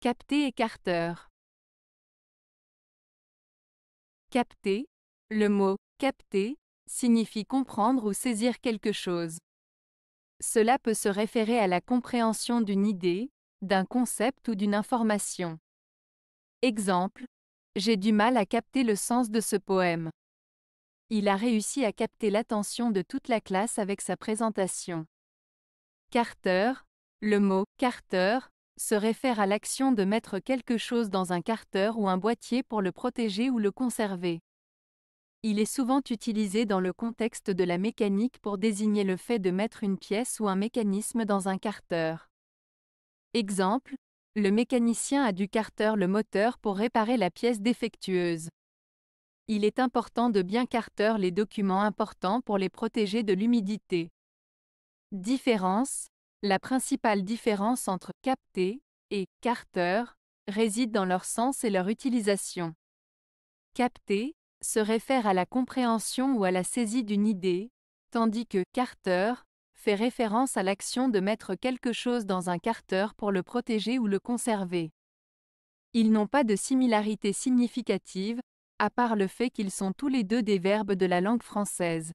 Capter et carter Capter. Le mot capter signifie comprendre ou saisir quelque chose. Cela peut se référer à la compréhension d'une idée, d'un concept ou d'une information. Exemple. J'ai du mal à capter le sens de ce poème. Il a réussi à capter l'attention de toute la classe avec sa présentation. Carter. Le mot Carter se réfère à l'action de mettre quelque chose dans un carter ou un boîtier pour le protéger ou le conserver. Il est souvent utilisé dans le contexte de la mécanique pour désigner le fait de mettre une pièce ou un mécanisme dans un carter. Exemple, le mécanicien a du carter le moteur pour réparer la pièce défectueuse. Il est important de bien carter les documents importants pour les protéger de l'humidité. Différence la principale différence entre capter et carter réside dans leur sens et leur utilisation. Capter se réfère à la compréhension ou à la saisie d'une idée, tandis que carter fait référence à l'action de mettre quelque chose dans un carter pour le protéger ou le conserver. Ils n'ont pas de similarité significative, à part le fait qu'ils sont tous les deux des verbes de la langue française.